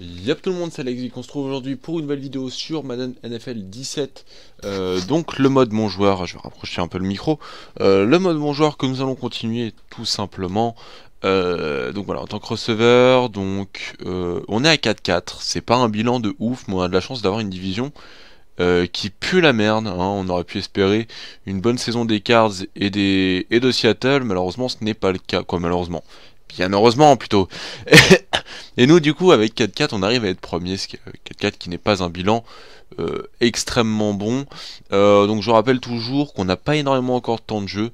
Yep tout le monde, c'est Alexis. on se trouve aujourd'hui pour une nouvelle vidéo sur Madden NFL 17 euh, Donc le mode mon joueur, je vais rapprocher un peu le micro euh, Le mode mon joueur que nous allons continuer tout simplement euh, donc voilà, en tant que receveur, donc on est à 4-4, c'est pas un bilan de ouf, mais on a de la chance d'avoir une division qui pue la merde. Hein. On aurait pu espérer une bonne saison des Cards et, des... et de Seattle. Malheureusement, ce n'est pas le cas. Quoi, malheureusement. Bien heureusement, plutôt. Et nous, du coup, avec 4-4, on arrive à être premier, ce 4-4 euh, qui n'est pas un bilan euh, extrêmement bon. Euh, donc je rappelle toujours qu'on n'a pas énormément encore de temps de jeu.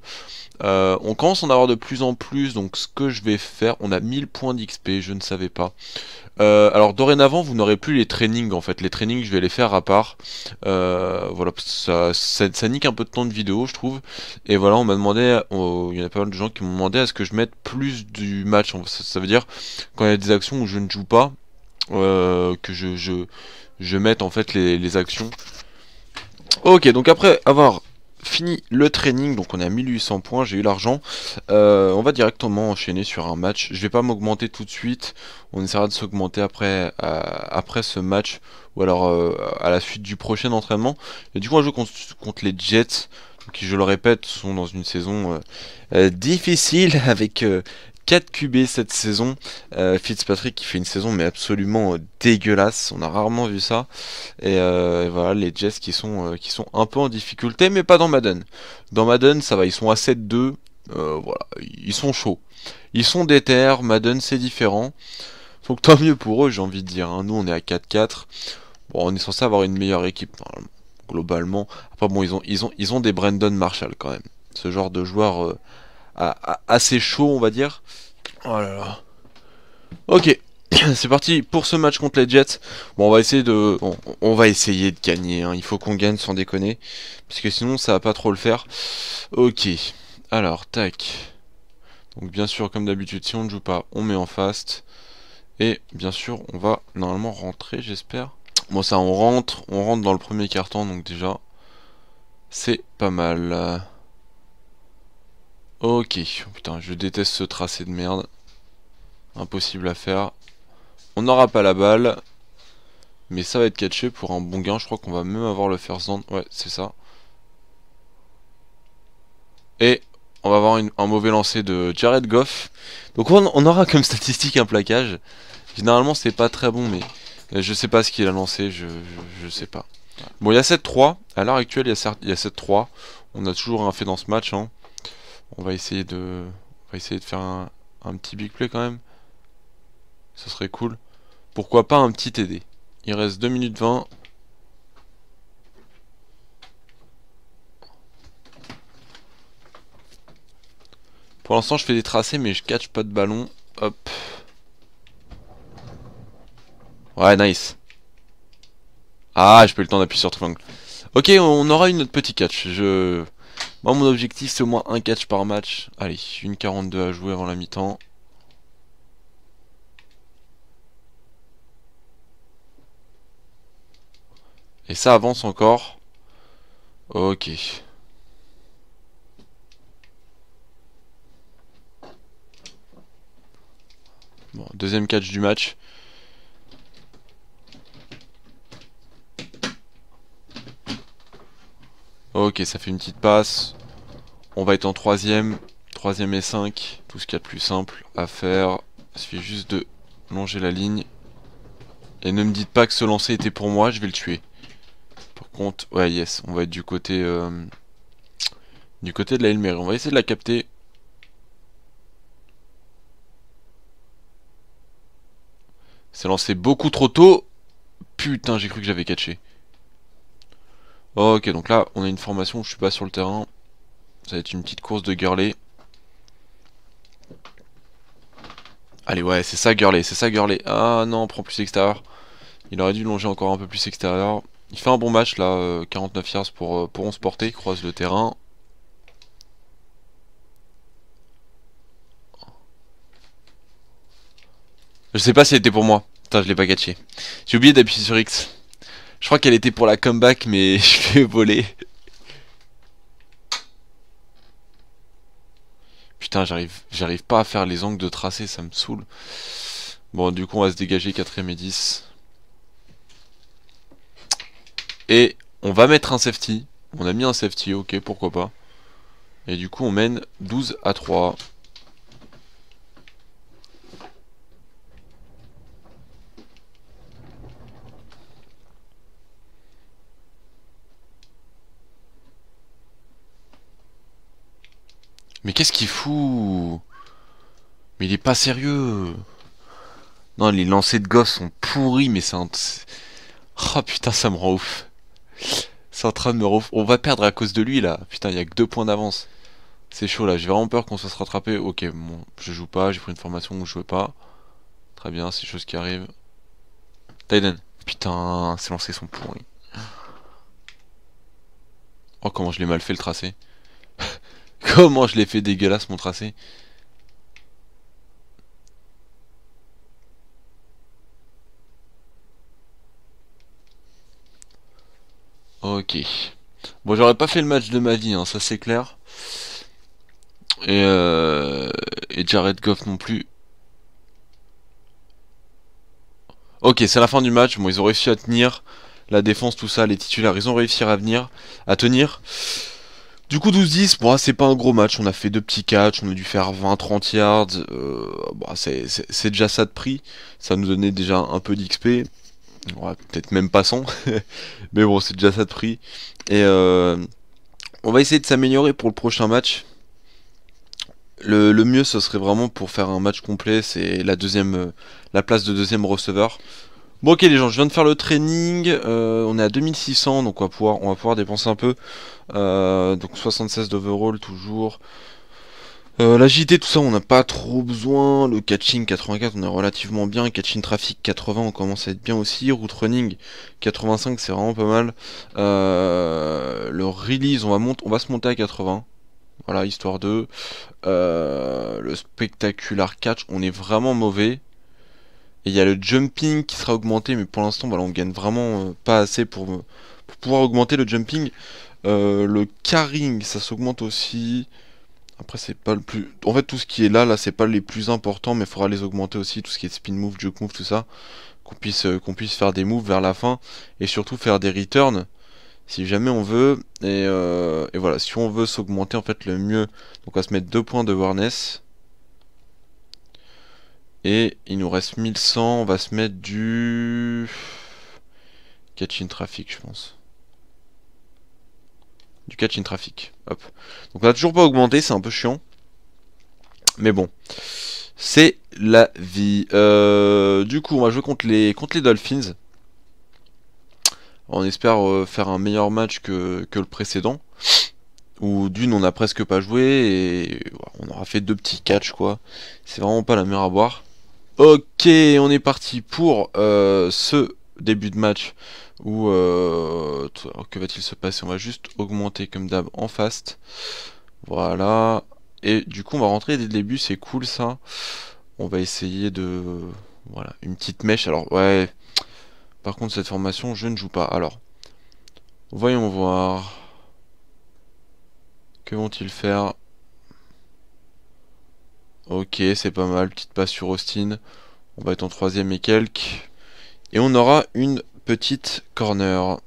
Euh, on commence à en avoir de plus en plus, donc ce que je vais faire, on a 1000 points d'XP, je ne savais pas. alors dorénavant, vous n'aurez plus les trainings en fait, les trainings je vais les faire à part. voilà, ça, ça, nique un peu de temps de vidéo je trouve. Et voilà, on m'a demandé, il y en a pas mal de gens qui m'ont demandé à ce que je mette plus du match. ça veut dire quand il y a des actions où je ne joue pas, euh, que je, je, je, mette en fait les, actions. Ok, donc après avoir fini le training, donc on est à 1800 points, j'ai eu l'argent, euh, on va directement enchaîner sur un match. Je vais pas m'augmenter tout de suite, on essaiera de s'augmenter après, euh, après ce match ou alors à la suite du prochain entraînement. Et du coup, on joue contre, les Jets qui, je le répète, sont dans une saison difficile avec 4 QB cette saison. Euh, Fitzpatrick qui fait une saison mais absolument euh, dégueulasse. On a rarement vu ça. Et, euh, voilà, les Jets qui sont, qui sont un peu en difficulté, mais pas dans Madden. Dans Madden, ça va, ils sont à 7-2. voilà, ils sont chauds. Ils sont déter, Madden c'est différent. Donc tant mieux pour eux, j'ai envie de dire. Hein. Nous on est à 4-4. Bon, on est censé avoir une meilleure équipe, globalement. Après bon, ils ont, ils ont, ils ont des Brandon Marshall quand même. Ce genre de joueur assez chaud, on va dire. Oh là là. Ok, c'est parti pour ce match contre les Jets. Bon, on va essayer de, on, va essayer de gagner. Hein. Il faut qu'on gagne sans déconner, parce que sinon ça va pas trop le faire. Ok. Alors, tac. Donc bien sûr, comme d'habitude, si on ne joue pas, on met en fast. Et bien sûr, on va normalement rentrer, j'espère. Bon, ça, on rentre, on rentre dans le premier carton, donc déjà, c'est pas mal. Ok, putain, je déteste ce tracé de merde. Impossible à faire. On n'aura pas la balle. Mais ça va être catché pour un bon gain. Je crois qu'on va même avoir le first down. Ouais, c'est ça. Et on va avoir un mauvais lancer de Jared Goff. Donc on, aura comme statistique un plaquage. Généralement, c'est pas très bon, mais je sais pas ce qu'il a lancé. Je, sais pas. Bon, il y a 7-3. À l'heure actuelle, il y a, 7-3. On a toujours un fait dans ce match. Hein. On va essayer de, va essayer de faire un, petit big play quand même. Ce serait cool. Pourquoi pas un petit TD Il reste 2 minutes 20. Pour l'instant, je fais des tracés, mais je catch pas de ballon. Hop. Ouais, nice. Ah, je peux le temps d'appuyer sur triangle. Ok, on aura une autre petite catch. Je mon objectif, c'est au moins un catch par match. Allez, une 42 à jouer avant la mi-temps. Et ça avance encore. Ok. Bon, deuxième catch du match. Ok, ça fait une petite passe. On va être en troisième. Troisième et 5. Tout ce qu'il y a de plus simple à faire. Il suffit juste de longer la ligne. Et ne me dites pas que ce lancer était pour moi, je vais le tuer. Par contre, ouais, yes, on va être du côté... Euh, du côté de la Elmerie. On va essayer de la capter. C'est lancé beaucoup trop tôt. Putain, j'ai cru que j'avais catché. Oh, ok, donc là, on a une formation je suis pas sur le terrain. Ça va être une petite course de Gurley. Allez, ouais, c'est ça Gurley, c'est ça Gurley. Ah non, on prend plus extérieur. Il aurait dû longer encore un peu plus extérieur. Il fait un bon match là, 49 euh, yards pour, euh, pour 11 porter, il croise le terrain. Je sais pas si c'était pour moi. Putain, je l'ai pas catché. J'ai oublié d'appuyer sur X. Je crois qu'elle était pour la comeback, mais je vais voler. Putain, j'arrive j'arrive pas à faire les angles de tracé, ça me saoule. Bon, du coup, on va se dégager 4 ème et 10. Et on va mettre un safety. On a mis un safety, ok, pourquoi pas. Et du coup, on mène 12 à 3. Mais qu'est-ce qu'il fout Mais il est pas sérieux Non, les lancers de gosses sont pourris, mais c'est un... Oh putain, ça me rend ouf C'est en train de me ouf. On va perdre à cause de lui, là Putain, il y a que deux points d'avance. C'est chaud, là. J'ai vraiment peur qu'on se rattraper. Ok, bon, je joue pas. J'ai pris une formation où je jouais pas. Très bien, c'est chose qui arrive. Tiden. Putain, ces lancers sont pourris. Oh, comment je l'ai mal fait, le tracé. Comment je l'ai fait dégueulasse mon tracé Ok. Bon, j'aurais pas fait le match de ma vie, hein, ça c'est clair. Et, euh, et Jared Goff non plus. Ok, c'est la fin du match. Bon, ils ont réussi à tenir. La défense, tout ça, les titulaires, ils ont réussi à venir, à tenir. Du coup 12-10, c'est pas un gros match, on a fait deux petits catchs, on a dû faire 20-30 yards, euh, bah, c'est déjà ça de prix, ça nous donnait déjà un peu d'XP, peut-être même pas 100, mais bon c'est déjà ça de prix. Et euh, on va essayer de s'améliorer pour le prochain match. Le, mieux ce serait vraiment pour faire un match complet, c'est la euh, la place de deuxième receveur. Bon ok les gens, je viens de faire le training, euh, on est à 2600 donc on va pouvoir, on va pouvoir dépenser un peu. Euh, donc 76 d'overall toujours. Euh, L'agilité tout ça on n'a pas trop besoin, le catching 84 on est relativement bien, catching traffic 80 on commence à être bien aussi, route running 85 c'est vraiment pas mal. Euh, le release on va, monte, on va se monter à 80. Voilà, histoire de... le spectacular catch, on est vraiment mauvais. Et il y a le jumping qui sera augmenté, mais pour l'instant, voilà, on gagne vraiment euh, pas assez euh, pour, pouvoir augmenter le jumping. Euh, le carrying, ça s'augmente aussi. Après, c'est pas le plus... En fait, tout ce qui est là, là, c'est pas les plus importants, mais il faudra les augmenter aussi. Tout ce qui est spin move, juke move, tout ça. Qu'on puisse, qu'on puisse faire des moves vers la fin. Et surtout faire des returns, si jamais on veut. Et, voilà, si on veut s'augmenter, en fait, le mieux... Donc, on va se mettre deux points de warness. Et il nous reste 1100, on va se mettre du... Catch in traffic, je pense. Du catch in traffic, hop. Donc on a toujours pas augmenté, c'est un peu chiant. Mais bon, c'est la vie. Euh, du coup, on va jouer contre les, contre les Dolphins. On espère euh, faire un meilleur match que, le précédent. Où d'une, on a presque pas joué et on aura fait deux petits catchs, quoi. C'est vraiment pas la mer à boire. Ok, on est parti pour euh, ce début de match où euh, oh, que va-t-il se passer On va juste augmenter comme d'hab en fast. Voilà. Et du coup, on va rentrer dès le début, c'est cool ça. On va essayer de voilà, une petite mèche. Alors ouais. Par contre, cette formation, je ne joue pas. Alors, voyons voir. Que vont-ils faire Ok, c'est pas mal. Petite passe sur Austin. On va être en troisième et quelques. Et on aura une petite corner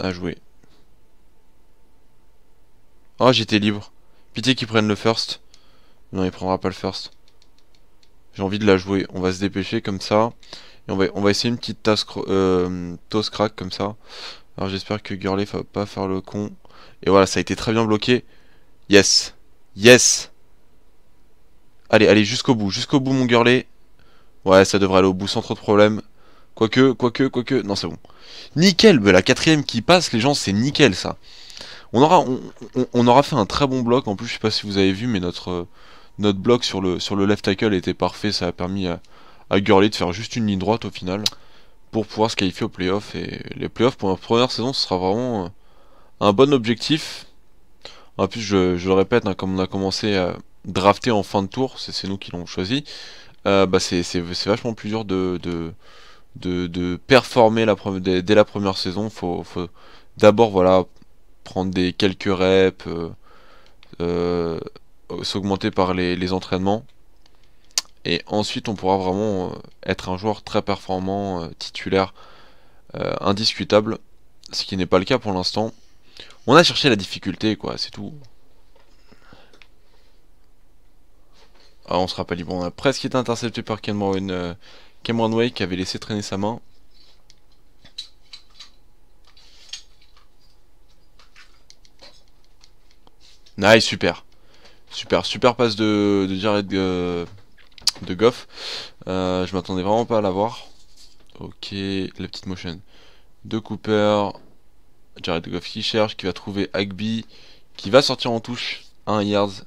à jouer. Oh, j'étais libre. Pitié qu'il prenne le first. Non, il prendra pas le first. J'ai envie de la jouer. On va se dépêcher comme ça. Et on va, on va essayer une petite tasse euh, crack comme ça. Alors j'espère que Gurley va pas faire le con. Et voilà, ça a été très bien bloqué. Yes. Yes. Allez, allez, jusqu'au bout, jusqu'au bout, mon Gurley. Ouais, ça devrait aller au bout sans trop de problèmes. Quoique, quoique, quoique. Non, c'est bon. Nickel, la quatrième qui passe, les gens, c'est nickel ça. On aura, on, aura fait un très bon bloc. En plus, je sais pas si vous avez vu, mais notre, euh, notre bloc sur le, sur le left tackle était parfait. Ça a permis à, Gurley de faire juste une ligne droite au final pour pouvoir se qualifier aux playoff. Et les playoffs pour la première saison, ce sera vraiment euh, un bon objectif. En plus, je, le répète, hein, comme on a commencé à, drafté en fin de tour, c'est nous qui l'avons choisi, euh, bah, c'est vachement plus dur de, performer la dès, la première saison. Faut, d'abord voilà, prendre des quelques reps, euh, euh, s'augmenter par les, les, entraînements. Et ensuite, on pourra vraiment être un joueur très performant, titulaire, indiscutable, ce qui n'est pas le cas pour l'instant. On a cherché la difficulté, quoi, c'est tout. Ah, on sera pas libre. On a presque été intercepté par Cameron, euh, Cameron Way qui avait laissé traîner sa main. Nice, super. Super, super passe de, Jared euh, Goff. Euh, je m'attendais vraiment pas à l'avoir. Ok, la petite motion de Cooper. Jared Goff qui cherche, qui va trouver Agby, qui va sortir en touche. 1 yard.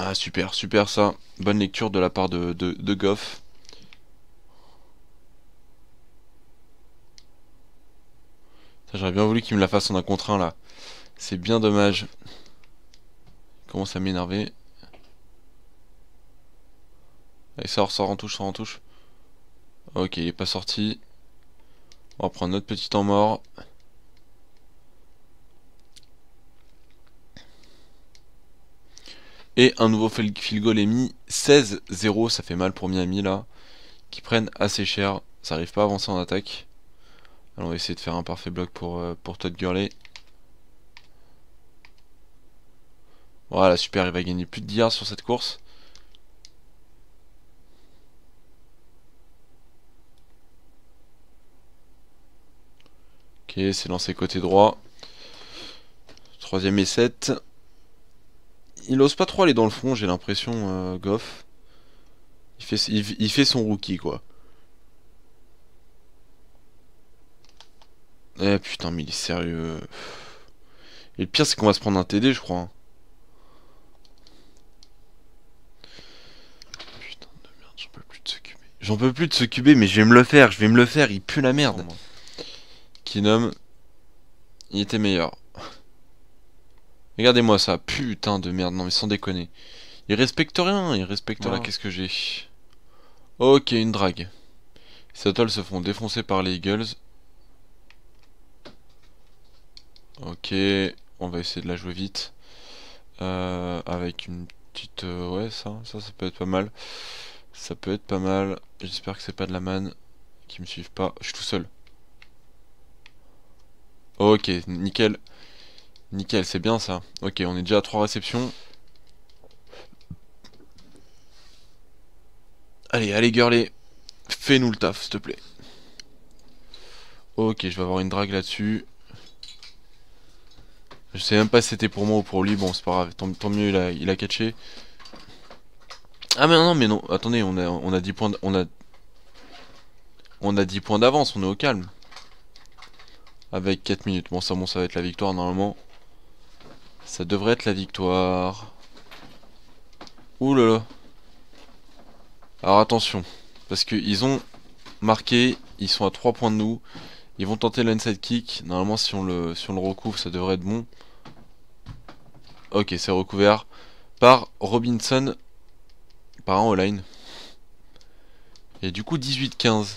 Ah super, super ça. Bonne lecture de la part de, de, Goff. J'aurais bien voulu qu'il me la fasse en un contre un là. C'est bien dommage. Il commence à m'énerver. Allez, ça ressort en touche, sort en touche. Ok, il est pas sorti. On va prendre notre petit temps mort. Et un nouveau field goal est mis. 16-0, ça fait mal pour Miami là. Qui prennent assez cher. Ça arrive pas à avancer en attaque. allons on va essayer de faire un parfait bloc pour, euh, pour Todd Gurley. Voilà, super, il va gagner plus de 10 sur cette course. Ok, c'est lancé côté droit. Troisième et 7 il ose pas trop aller dans le front, j'ai l'impression, euh, Goff. Il fait, fait son rookie, quoi. Eh putain, mais il est sérieux. Et le pire, c'est qu'on va se prendre un TD, je crois. Hein. Putain de merde, j'en peux plus de s'occuper, J'en peux plus de s'occuper, mais je vais me le faire, je vais me le faire, il pue la merde. Qui nomme. Il était meilleur. Regardez-moi ça, putain de merde, non mais sans déconner. Il respecte rien, il respecte rien, qu'est-ce que j'ai Ok, une drague. Seattle se font défoncer par les Eagles. Ok, on va essayer de la jouer vite. Euh, avec une petite... Euh, ouais, ça, ça, ça peut être pas mal. Ça peut être pas mal. J'espère que c'est pas de la manne. Qui me suivent pas. Je suis tout seul. Ok, nickel. Nickel, c'est bien ça. Ok, on est déjà à 3 réceptions. Allez, allez les fais-nous le taf, s'il te plaît. Ok, je vais avoir une drague là-dessus. Je sais même pas si c'était pour moi ou pour lui. Bon, c'est pas grave. Tant, mieux, il a, il a, catché. Ah, mais non, mais non. Attendez, on a, on a 10 points. On a, on a 10 points d'avance. On est au calme. Avec 4 minutes. Bon, ça, bon, ça va être la victoire normalement. Ça devrait être la victoire. Ouh là Alors attention. Parce qu'ils ont marqué. Ils sont à 3 points de nous. Ils vont tenter l'inside kick. Normalement, si on, le, si le recouvre, ça devrait être bon. Ok, c'est recouvert par Robinson. Par un online. Et du coup, 18-15.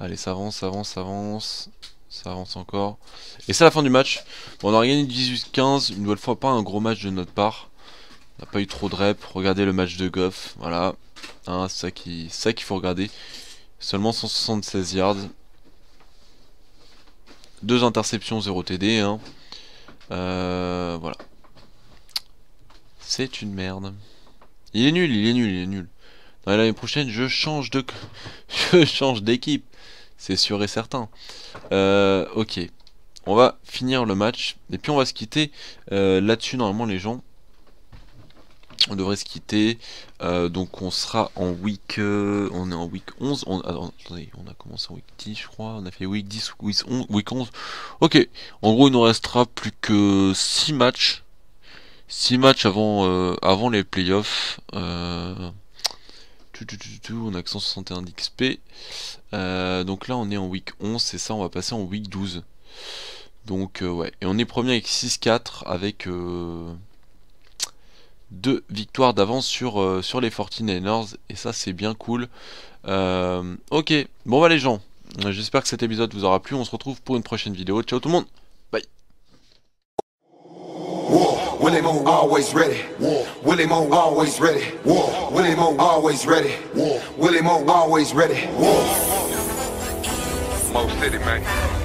Allez, ça avance, ça avance, ça avance. Ça avance encore. Et c'est la fin du match. on a gagné 18-15. Une nouvelle fois, pas un gros match de notre part. On n'a pas eu trop de rep. Regardez le match de Goff. Voilà. C'est ça qu'il faut regarder. Seulement 176 yards. Deux interceptions, 0 TD. Hein. Euh, voilà. C'est une merde. Il est nul, il est nul, il est nul. l'année prochaine, je change de... Je change d'équipe c'est sûr et certain. Euh, ok, on va finir le match, et puis on va se quitter euh, là-dessus, normalement les gens. On devrait se quitter, euh, donc on sera en week, on est en week 11, on, on a commencé en week 10 je crois, on a fait week 10 week 11, ok, en gros il nous restera plus que 6 matchs, 6 matchs avant, avant les playoffs, euh, on a que 161 d'XP. Euh, donc là, on est en week 11, Et ça, on va passer en week 12. Donc, euh, ouais. Et on est premier avec 6-4, avec 2 euh, deux victoires d'avance sur, sur les 49ers. Et ça, c'est bien cool. ok, bon bah les gens, j'espère que cet épisode vous aura plu. On se retrouve pour une prochaine vidéo. Ciao tout le monde Willie Mo always ready. Willie Mo always ready. Willie Mo always ready. Willie Mo always ready. Mo City, man.